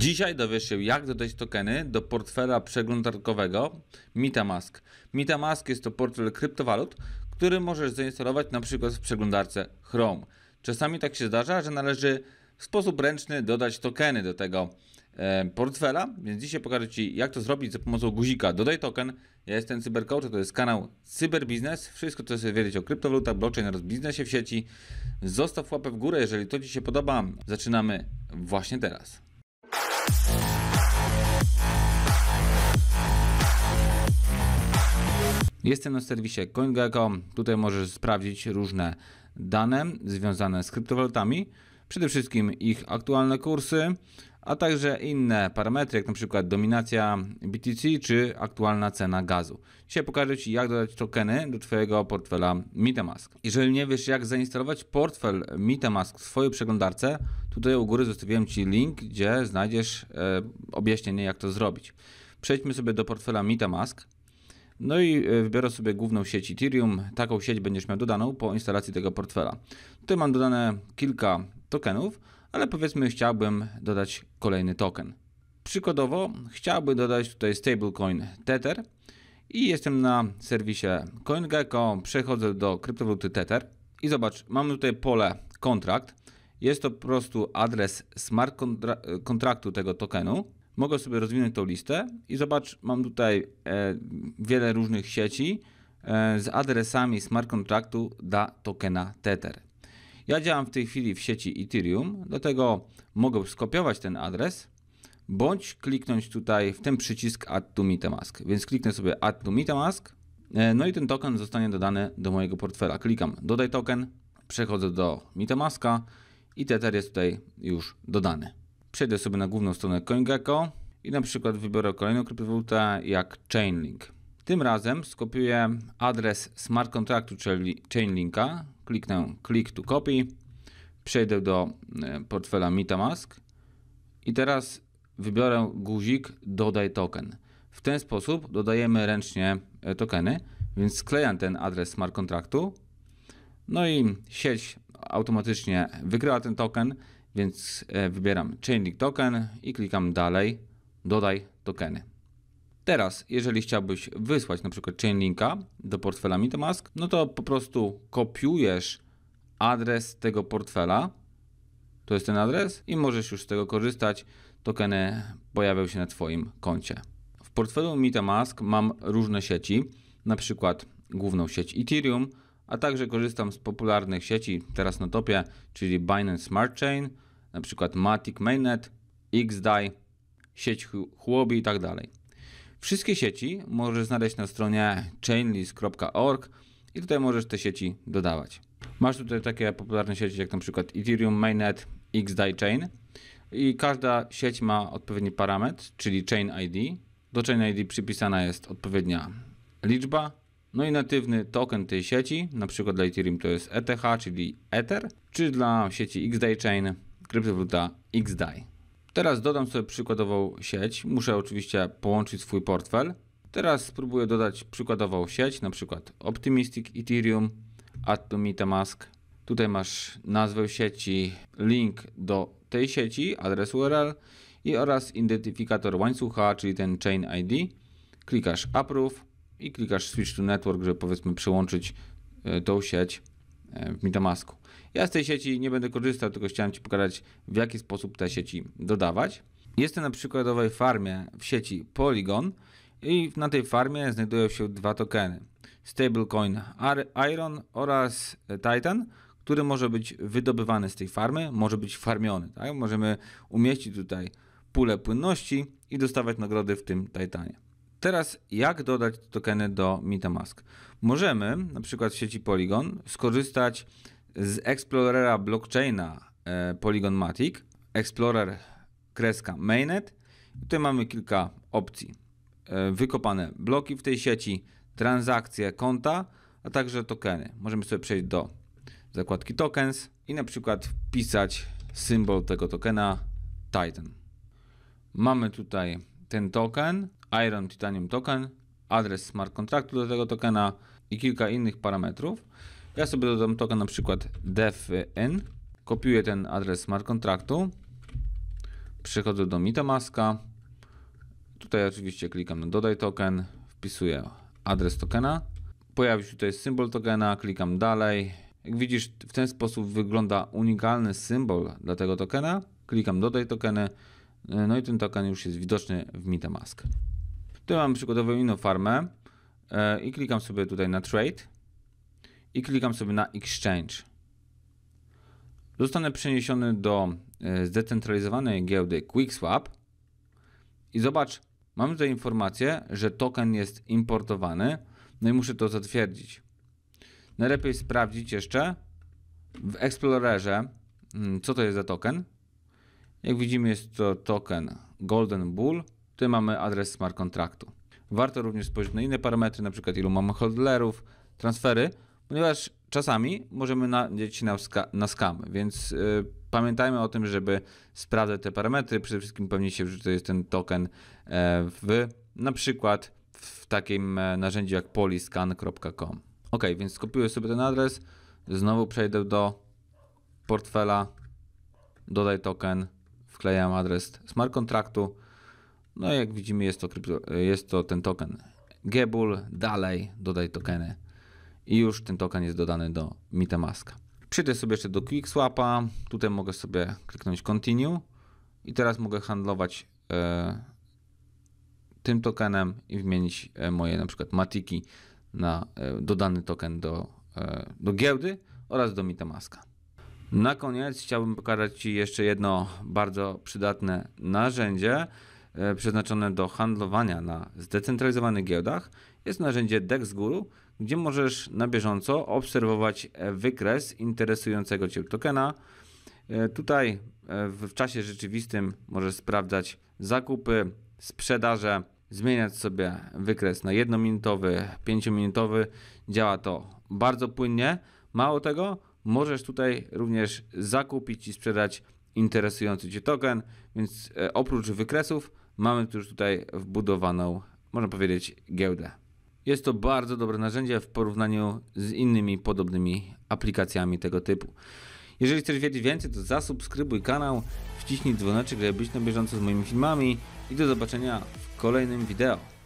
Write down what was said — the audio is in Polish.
Dzisiaj dowiesz się, jak dodać tokeny do portfela przeglądarkowego MetaMask. MetaMask jest to portfel kryptowalut, który możesz zainstalować np. w przeglądarce Chrome. Czasami tak się zdarza, że należy w sposób ręczny dodać tokeny do tego e, portfela, więc dzisiaj pokażę Ci, jak to zrobić za pomocą guzika Dodaj token. Ja jestem CyberCoach, to jest kanał Cyberbiznes. Wszystko, co chcesz wiedzieć o kryptowalutach, blockchain oraz biznesie w sieci. Zostaw łapę w górę, jeżeli to Ci się podoba. Zaczynamy właśnie teraz. Jestem na serwisie CoinGecko. Tutaj możesz sprawdzić różne dane związane z kryptowalutami, przede wszystkim ich aktualne kursy, a także inne parametry, jak np. dominacja BTC czy aktualna cena gazu. Dzisiaj pokażę Ci, jak dodać tokeny do Twojego portfela MetaMask. Jeżeli nie wiesz, jak zainstalować portfel MetaMask w swojej przeglądarce, tutaj u góry zostawiłem Ci link, gdzie znajdziesz e, objaśnienie, jak to zrobić. Przejdźmy sobie do portfela MetaMask. No i e, wybiorę sobie główną sieć Ethereum. Taką sieć będziesz miał dodaną po instalacji tego portfela. Tutaj mam dodane kilka tokenów, ale powiedzmy chciałbym dodać kolejny token. Przykładowo chciałbym dodać tutaj stablecoin Tether i jestem na serwisie CoinGecko, przechodzę do kryptowaluty Tether i zobacz, mamy tutaj pole kontrakt. Jest to po prostu adres smart kontra e, kontraktu tego tokenu mogę sobie rozwinąć tą listę i zobacz, mam tutaj e, wiele różnych sieci e, z adresami smart kontraktu dla tokena Tether. Ja działam w tej chwili w sieci Ethereum, dlatego mogę skopiować ten adres, bądź kliknąć tutaj w ten przycisk Add to MetaMask. Więc kliknę sobie Add to MetaMask, e, no i ten token zostanie dodany do mojego portfela. Klikam Dodaj token, przechodzę do MetaMaska i Tether jest tutaj już dodany. Przejdę sobie na główną stronę CoinGecko i na przykład wybiorę kolejną kryptowalutę jak Chainlink. Tym razem skopiuję adres smart kontraktu, czyli Chainlinka. Kliknę click to copy. Przejdę do e, portfela MetaMask i teraz wybiorę guzik dodaj token. W ten sposób dodajemy ręcznie e, tokeny, więc sklejam ten adres smart kontraktu. No i sieć automatycznie wykryła ten token więc e, wybieram Chainlink Token i klikam dalej, dodaj tokeny. Teraz, jeżeli chciałbyś wysłać na przykład Chainlinka do portfela MetaMask, no to po prostu kopiujesz adres tego portfela. To jest ten adres i możesz już z tego korzystać. Tokeny pojawią się na Twoim koncie. W portfelu MetaMask mam różne sieci, na przykład główną sieć Ethereum, a także korzystam z popularnych sieci teraz na topie, czyli Binance Smart Chain, na przykład Matic Mainnet, XDAI, sieć Huobi i tak dalej. Wszystkie sieci możesz znaleźć na stronie chainlist.org i tutaj możesz te sieci dodawać. Masz tutaj takie popularne sieci jak na przykład Ethereum Mainnet, XDAI Chain i każda sieć ma odpowiedni parametr, czyli Chain ID. Do Chain ID przypisana jest odpowiednia liczba no i natywny token tej sieci, na przykład dla Ethereum to jest ETH, czyli Ether, czy dla sieci XDAI Chain kryptowaluta XDAI. Teraz dodam sobie przykładową sieć. Muszę oczywiście połączyć swój portfel. Teraz spróbuję dodać przykładową sieć, na przykład Optimistic Ethereum, to Metamask. Tutaj masz nazwę sieci, link do tej sieci, adres URL i oraz identyfikator łańcucha, czyli ten chain ID. Klikasz approve i klikasz Switch to Network, żeby powiedzmy przełączyć e, tą sieć e, w MetaMasku. Ja z tej sieci nie będę korzystał, tylko chciałem Ci pokazać, w jaki sposób te sieci dodawać. Jestem na przykładowej farmie w sieci Polygon i na tej farmie znajdują się dwa tokeny. Stablecoin Iron oraz Titan, który może być wydobywany z tej farmy, może być farmiony. Tak? Możemy umieścić tutaj pulę płynności i dostawać nagrody w tym Titanie. Teraz jak dodać tokeny do MetaMask? Możemy na przykład w sieci Polygon skorzystać z Explorera blockchaina e, Polygon Matic, Explorer mainnet. Tutaj mamy kilka opcji. E, wykopane bloki w tej sieci, transakcje, konta, a także tokeny. Możemy sobie przejść do zakładki tokens i na przykład wpisać symbol tego tokena Titan. Mamy tutaj ten token Iron Titanium Token, adres smart kontraktu do tego tokena i kilka innych parametrów. Ja sobie dodam token na przykład defn, kopiuję ten adres smart kontraktu, przechodzę do MetaMaska, tutaj oczywiście klikam na dodaj token, wpisuję adres tokena, pojawi się tutaj symbol tokena, klikam dalej. Jak widzisz, w ten sposób wygląda unikalny symbol dla tego tokena. Klikam dodaj tokeny, no i ten token już jest widoczny w MetaMask. Tu mam przykładowo inną farmę e, i klikam sobie tutaj na trade i klikam sobie na exchange. Zostanę przeniesiony do e, zdecentralizowanej giełdy QuickSwap i zobacz, mam tutaj informację, że token jest importowany, no i muszę to zatwierdzić. Najlepiej sprawdzić jeszcze w Explorerze, mm, co to jest za token. Jak widzimy, jest to token Golden Bull Tutaj mamy adres smart kontraktu. Warto również spojrzeć na inne parametry, na przykład ilu mamy holdlerów, transfery, ponieważ czasami możemy nadzieć się na, ska na więc y, pamiętajmy o tym, żeby sprawdzać te parametry. Przede wszystkim pewnie się, że to jest ten token e, w na przykład w takim e, narzędziu jak Poliscan.com. Ok, więc skopiuję sobie ten adres, znowu przejdę do portfela, dodaj token, wklejam adres smart kontraktu, no jak widzimy jest to, krypto, jest to ten token Gebul, dalej dodaj tokeny i już ten token jest dodany do MetaMaska. Przyjdę sobie jeszcze do QuickSwapa, tutaj mogę sobie kliknąć Continue i teraz mogę handlować e, tym tokenem i wymienić e, moje na przykład matiki na e, dodany token do, e, do giełdy oraz do MetaMaska. Na koniec chciałbym pokazać Ci jeszcze jedno bardzo przydatne narzędzie, E, przeznaczone do handlowania na zdecentralizowanych giełdach jest narzędzie DexGuru, gdzie możesz na bieżąco obserwować e, wykres interesującego Cię tokena. E, tutaj w czasie rzeczywistym możesz sprawdzać zakupy, sprzedaże, zmieniać sobie wykres na jednominutowy, pięciominutowy. Działa to bardzo płynnie. Mało tego, możesz tutaj również zakupić i sprzedać interesujący Cię token, więc e, oprócz wykresów mamy już tutaj wbudowaną, można powiedzieć, giełdę. Jest to bardzo dobre narzędzie w porównaniu z innymi podobnymi aplikacjami tego typu. Jeżeli chcesz wiedzieć więcej, to zasubskrybuj kanał, wciśnij dzwoneczek, żeby być na bieżąco z moimi filmami i do zobaczenia w kolejnym wideo.